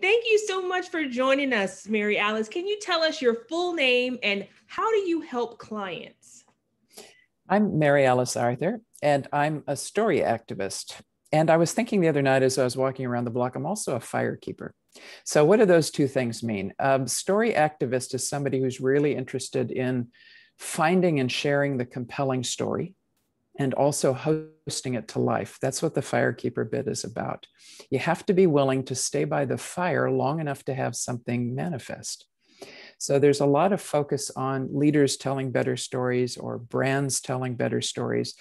Thank you so much for joining us, Mary Alice. Can you tell us your full name and how do you help clients? I'm Mary Alice Arthur, and I'm a story activist. And I was thinking the other night as I was walking around the block, I'm also a firekeeper. So, what do those two things mean? Um, story activist is somebody who's really interested in finding and sharing the compelling story and also hosting it to life. That's what the firekeeper bit is about. You have to be willing to stay by the fire long enough to have something manifest. So there's a lot of focus on leaders telling better stories or brands telling better stories.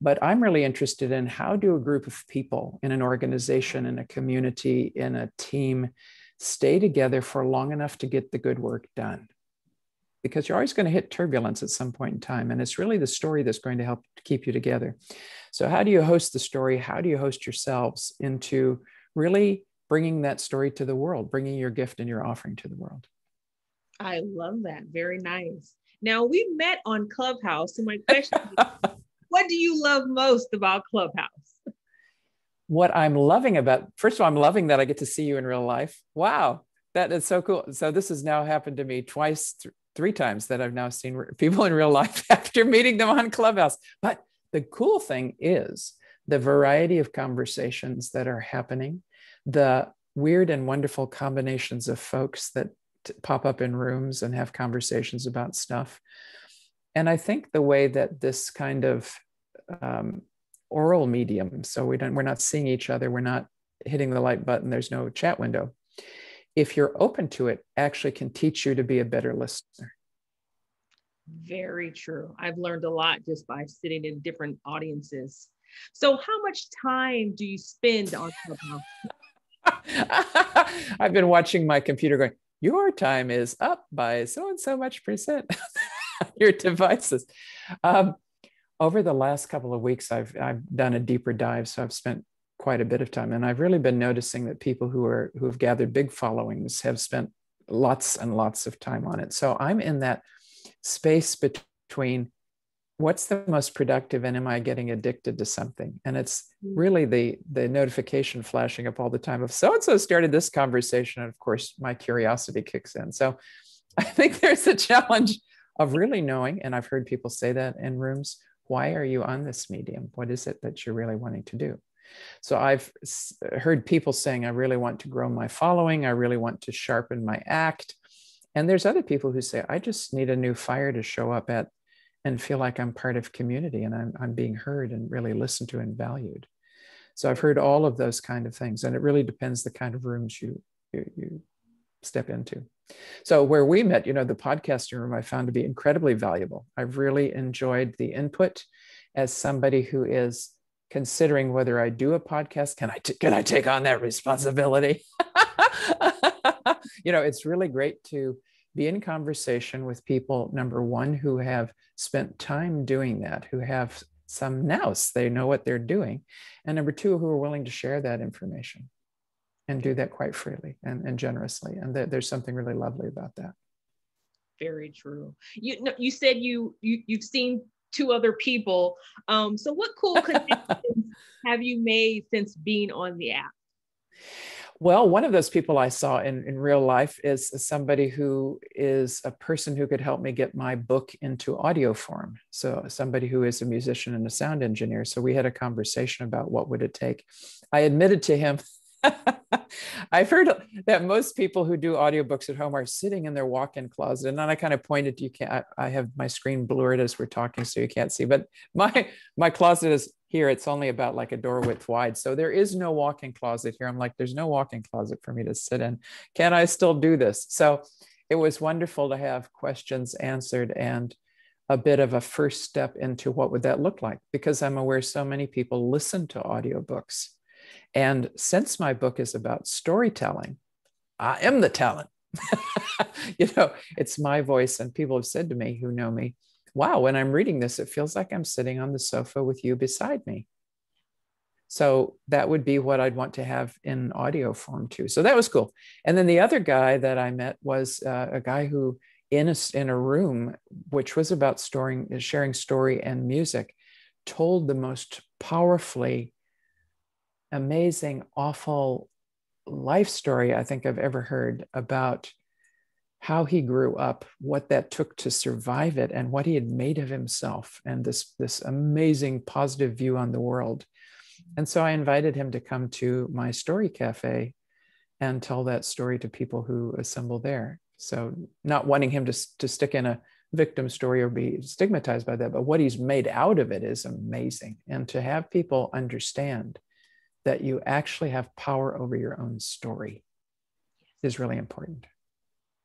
But I'm really interested in how do a group of people in an organization, in a community, in a team stay together for long enough to get the good work done? because you're always going to hit turbulence at some point in time. And it's really the story that's going to help keep you together. So, how do you host the story? How do you host yourselves into really bringing that story to the world, bringing your gift and your offering to the world? I love that. Very nice. Now, we met on Clubhouse. So, my question is, what do you love most about Clubhouse? What I'm loving about, first of all, I'm loving that I get to see you in real life. Wow, that is so cool. So this has now happened to me twice, th- three times that I've now seen people in real life after meeting them on Clubhouse. But the cool thing is the variety of conversations that are happening, the weird and wonderful combinations of folks that pop up in rooms and have conversations about stuff. And I think the way that this kind of um, oral medium, so we don't, we're not seeing each other, we're not hitting the like button, there's no chat window if you're open to it, actually can teach you to be a better listener. Very true. I've learned a lot just by sitting in different audiences. So, how much time do you spend on Clubhouse? I've been watching my computer going, Your time is up by so and so much percent. Your devices. Um, over the last couple of weeks, I've, I've done a deeper dive. So, I've spent quite a bit of time and i've really been noticing that people who are who have gathered big followings have spent lots and lots of time on it so i'm in that space between what's the most productive and am i getting addicted to something and it's mm. really the the notification flashing up all the time of so and so started this conversation and of course my curiosity kicks in so i think there's a challenge of really knowing and i've heard people say that in rooms why are you on this medium what is it that you're really wanting to do so I've heard people saying, I really want to grow my following. I really want to sharpen my act. And there's other people who say, I just need a new fire to show up at and feel like I'm part of community and I'm, I'm being heard and really listened to and valued. So I've heard all of those kind of things. And it really depends the kind of rooms you, you, you step into. So where we met, you know, the podcasting room I found to be incredibly valuable. I've really enjoyed the input as somebody who is considering whether I do a podcast. Can I t- can I take on that responsibility? you know, it's really great to be in conversation with people. Number one, who have spent time doing that, who have some nous, they know what they're doing, and number two, who are willing to share that information and do that quite freely and, and generously. And th- there's something really lovely about that very true. You you said you, you you've seen to other people. Um, so, what cool connections have you made since being on the app? Well, one of those people I saw in, in real life is somebody who is a person who could help me get my book into audio form. So, somebody who is a musician and a sound engineer. So, we had a conversation about what would it take. I admitted to him I've heard that most people who do audiobooks at home are sitting in their walk-in closet, and then I kind of pointed. You can't. I, I have my screen blurred as we're talking, so you can't see. But my my closet is here. It's only about like a door width wide, so there is no walk-in closet here. I'm like, there's no walk-in closet for me to sit in. Can I still do this? So it was wonderful to have questions answered and a bit of a first step into what would that look like because i'm aware so many people listen to audiobooks and since my book is about storytelling, I am the talent. you know, it's my voice. And people have said to me who know me, wow, when I'm reading this, it feels like I'm sitting on the sofa with you beside me. So that would be what I'd want to have in audio form too. So that was cool. And then the other guy that I met was uh, a guy who, in a, in a room which was about storing, sharing story and music, told the most powerfully amazing, awful life story I think I've ever heard about how he grew up, what that took to survive it, and what he had made of himself, and this, this amazing positive view on the world. And so I invited him to come to my story cafe and tell that story to people who assemble there. So, not wanting him to, to stick in a victim story or be stigmatized by that, but what he's made out of it is amazing. And to have people understand that you actually have power over your own story is really important.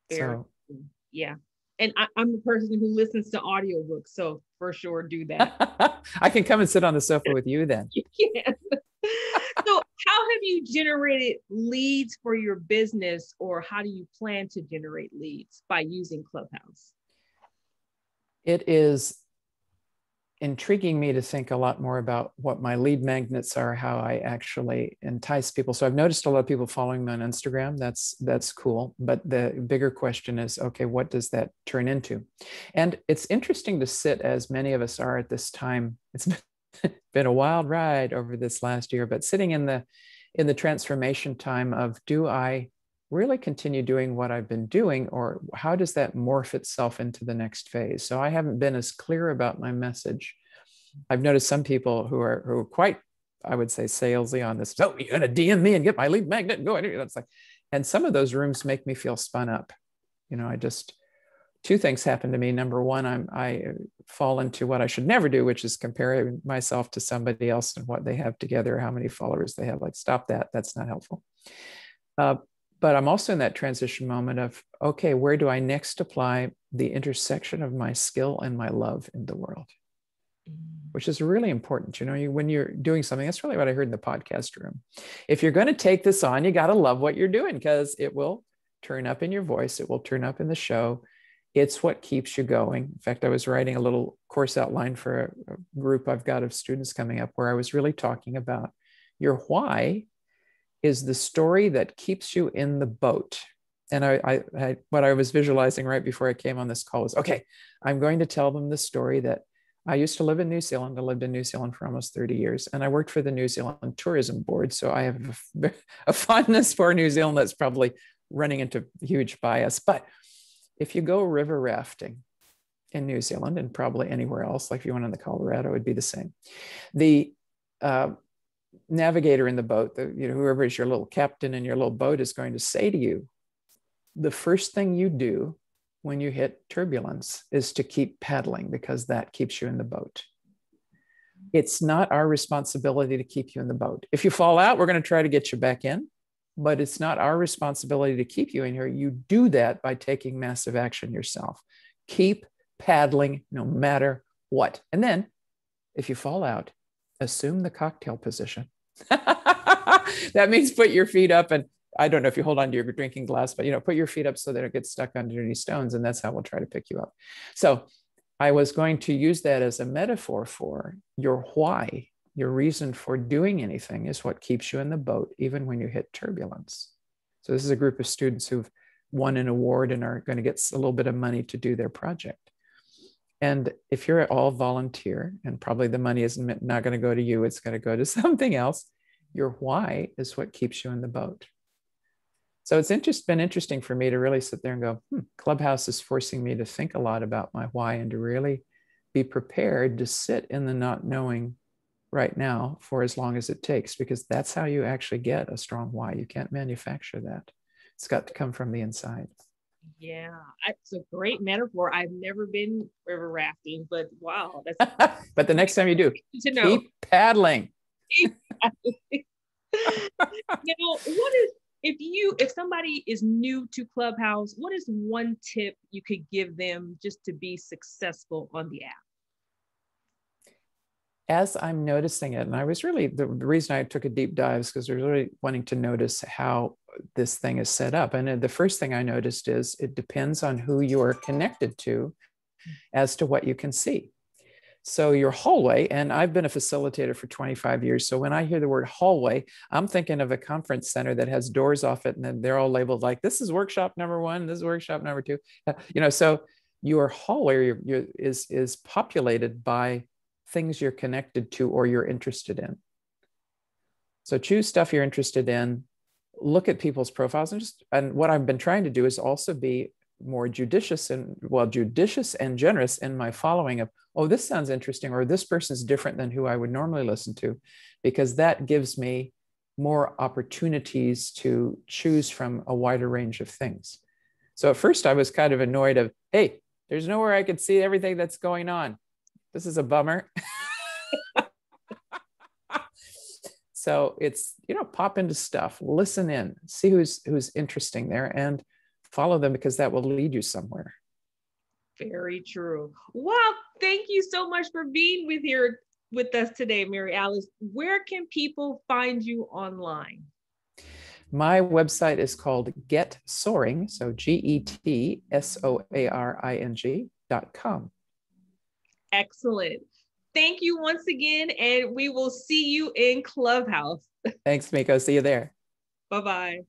Fair. So, yeah. And I, am a person who listens to audiobooks, so for sure do that. I can come and sit on the sofa with you then. yes. so, how have you generated leads for your business, or how do you plan to generate leads by using Clubhouse? It is intriguing me to think a lot more about what my lead magnets are, how I actually entice people. So I've noticed a lot of people following me on Instagram. That's that's cool. But the bigger question is, okay, what does that turn into? And it's interesting to sit as many of us are at this time. It's been, a wild ride over this last year, but sitting in the in the transformation time of do I really continue doing what I've been doing, or how does that morph itself into the next phase? So I haven't been as clear about my message. I've noticed some people who are who are quite, I would say, salesy on this. So oh, you're gonna DM me and get my lead magnet and go. You it's like, and some of those rooms make me feel spun up. You know, I just two things happen to me. Number one, I'm I fall into what I should never do, which is comparing myself to somebody else and what they have together, how many followers they have. Like, stop that. That's not helpful. Uh, but I'm also in that transition moment of, okay, where do I next apply the intersection of my skill and my love in the world? Mm. Which is really important. You know, you, when you're doing something, that's really what I heard in the podcast room. If you're going to take this on, you got to love what you're doing because it will turn up in your voice, it will turn up in the show. It's what keeps you going. In fact, I was writing a little course outline for a group I've got of students coming up where I was really talking about your why is the story that keeps you in the boat. And I, I, I, what I was visualizing right before I came on this call was okay, I'm going to tell them the story that I used to live in New Zealand. I lived in New Zealand for almost 30 years, and I worked for the New Zealand Tourism Board. So I have a, a fondness for New Zealand that's probably running into huge bias. But if you go river rafting in New Zealand and probably anywhere else, like if you went in the Colorado, it would be the same. The uh, navigator in the boat, the, you know, whoever is your little captain in your little boat is going to say to you, the first thing you do when you hit turbulence is to keep paddling because that keeps you in the boat. It's not our responsibility to keep you in the boat. If you fall out, we're going to try to get you back in, but it's not our responsibility to keep you in here. You do that by taking massive action yourself. Keep paddling no matter what. And then if you fall out, assume the cocktail position. that means put your feet up and I don't know if you hold on to your drinking glass, but you know, put your feet up so that it gets stuck underneath stones, and that's how we'll try to pick you up. So I was going to use that as a metaphor for your why, your reason for doing anything is what keeps you in the boat, even when you hit turbulence. So this is a group of students who've won an award and are going to get a little bit of money to do their project. And if you're at all volunteer, and probably the money is not going to go to you, it's going to go to something else. Your why is what keeps you in the boat. So it's interest, been interesting for me to really sit there and go, hmm, Clubhouse is forcing me to think a lot about my why and to really be prepared to sit in the not knowing right now for as long as it takes, because that's how you actually get a strong why. You can't manufacture that, it's got to come from the inside. Yeah, it's a great metaphor. I've never been river rafting, but wow, that's. but the next time you do, to know. keep paddling. you know what is if you if somebody is new to Clubhouse, what is one tip you could give them just to be successful on the app? As I'm noticing it, and I was really the reason I took a deep dive is because I was really wanting to notice how this thing is set up. And uh, the first thing I noticed is it depends on who you're connected to as to what you can see. So your hallway, and I've been a facilitator for 25 years. So when I hear the word hallway, I'm thinking of a conference center that has doors off it, and then they're all labeled like this is workshop number one, this is workshop number two. Uh, you know, so your hallway your, your, is is populated by things you're connected to or you're interested in. So choose stuff you're interested in, look at people's profiles and just and what I've been trying to do is also be more judicious and well judicious and generous in my following of oh this sounds interesting or this person is different than who I would normally listen to because that gives me more opportunities to choose from a wider range of things. So at first I was kind of annoyed of hey there's nowhere I could see everything that's going on. This is a bummer. So it's, you know, pop into stuff, listen in, see who's who's interesting there and follow them because that will lead you somewhere. Very true. Well, thank you so much for being with here with us today, Mary Alice. Where can people find you online? My website is called Get Soaring, so G E T S O A R I N G dot com. Excellent. Thank you once again, and we will see you in Clubhouse. Thanks, Miko. See you there. Bye bye.